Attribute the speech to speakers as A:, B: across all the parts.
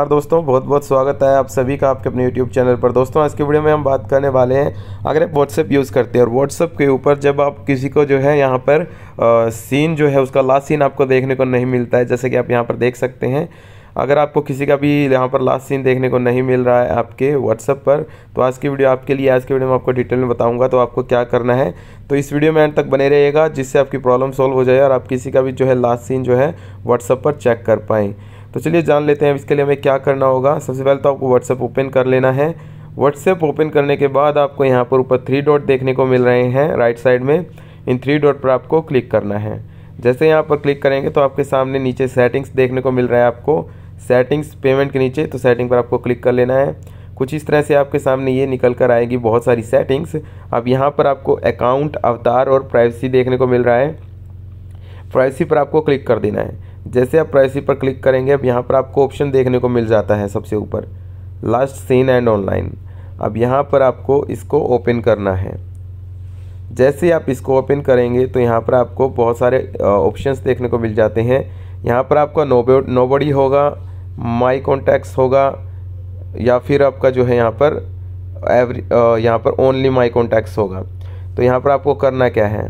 A: नमस्कार दोस्तों बहुत बहुत स्वागत है आप सभी का आपके अपने YouTube चैनल पर दोस्तों आज के वीडियो में हम बात करने वाले हैं अगर आप व्हाट्सएप यूज़ करते हैं और व्हाट्सएप के ऊपर जब आप किसी को जो है यहाँ पर आ, सीन जो है उसका लास्ट सीन आपको देखने को नहीं मिलता है जैसे कि आप यहाँ पर देख सकते हैं अगर आपको किसी का भी यहाँ पर लास्ट सीन देखने को नहीं मिल रहा है आपके व्हाट्सअप पर तो आज की वीडियो आपके लिए आज की वीडियो में आपको डिटेल में बताऊंगा तो आपको क्या करना है तो इस वीडियो में एंड तक बने रहिएगा जिससे आपकी प्रॉब्लम सॉल्व हो जाए और आप किसी का भी जो है लास्ट सीन जो है व्हाट्सअप पर चेक कर पाएँ तो चलिए जान लेते हैं इसके लिए हमें क्या करना होगा सबसे पहले तो आपको व्हाट्सएप ओपन कर लेना है व्हाट्सएप ओपन करने के बाद आपको यहाँ पर ऊपर थ्री डॉट देखने को मिल रहे हैं राइट साइड में इन थ्री डॉट पर आपको क्लिक करना है जैसे यहाँ पर क्लिक करेंगे तो आपके सामने नीचे सेटिंग्स देखने को मिल रहा है आपको सेटिंग्स पेमेंट के नीचे तो सेटिंग पर आपको क्लिक कर लेना है कुछ इस तरह से आपके सामने ये निकल कर आएगी बहुत सारी सेटिंग्स अब यहाँ पर आपको अकाउंट अवतार और प्राइवेसी देखने को मिल रहा है प्राइवेसी पर आपको क्लिक कर देना है जैसे आप प्राइसी पर क्लिक करेंगे अब यहाँ पर आपको ऑप्शन देखने को मिल जाता है सबसे ऊपर लास्ट सीन एंड ऑनलाइन अब यहाँ पर आपको इसको ओपन करना है जैसे आप इसको ओपन करेंगे तो यहाँ पर आपको बहुत सारे ऑप्शंस देखने को मिल जाते हैं यहाँ पर आपका नोब नोबडी होगा माई कॉन्टैक्ट्स होगा या फिर आपका जो है यहाँ पर एवरी यहाँ पर ओनली माई कॉन्टैक्ट्स होगा तो यहाँ पर आपको करना क्या है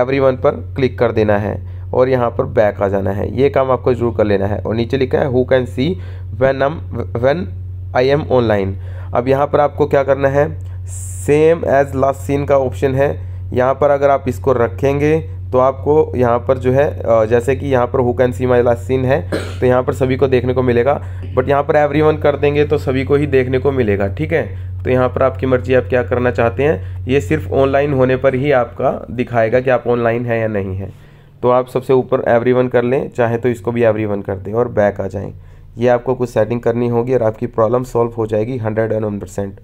A: एवरी वन पर क्लिक कर देना है और यहाँ पर बैक आ जाना है ये काम आपको जरूर कर लेना है और नीचे लिखा है who can see when am when I am online अब यहाँ पर आपको क्या करना है सेम एज लास्ट सीन का ऑप्शन है यहाँ पर अगर आप इसको रखेंगे तो आपको यहाँ पर जो है जैसे कि यहाँ पर who can see my last seen है तो यहाँ पर सभी को देखने को मिलेगा बट यहाँ पर एवरी वन कर देंगे तो सभी को ही देखने को मिलेगा ठीक है तो यहाँ पर आपकी मर्जी आप क्या करना चाहते हैं ये सिर्फ ऑनलाइन होने पर ही आपका दिखाएगा कि आप ऑनलाइन हैं या नहीं हैं तो आप सबसे ऊपर एवरी वन कर लें चाहे तो इसको भी एवरी वन कर दें और बैक आ जाएँ ये आपको कुछ सेटिंग करनी होगी और आपकी प्रॉब्लम सॉल्व हो जाएगी hundred and one percent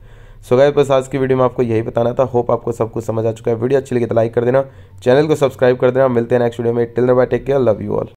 A: so guy बस आज की वीडियो में आपको यही बताना था होप आपको सब कुछ समझ आ चुका है वीडियो अच्छी लगी तो लाइक कर देना चैनल को सब्सक्राइब कर देना मिलते हैं नेक्स्ट वीडियो में till bye take care love you all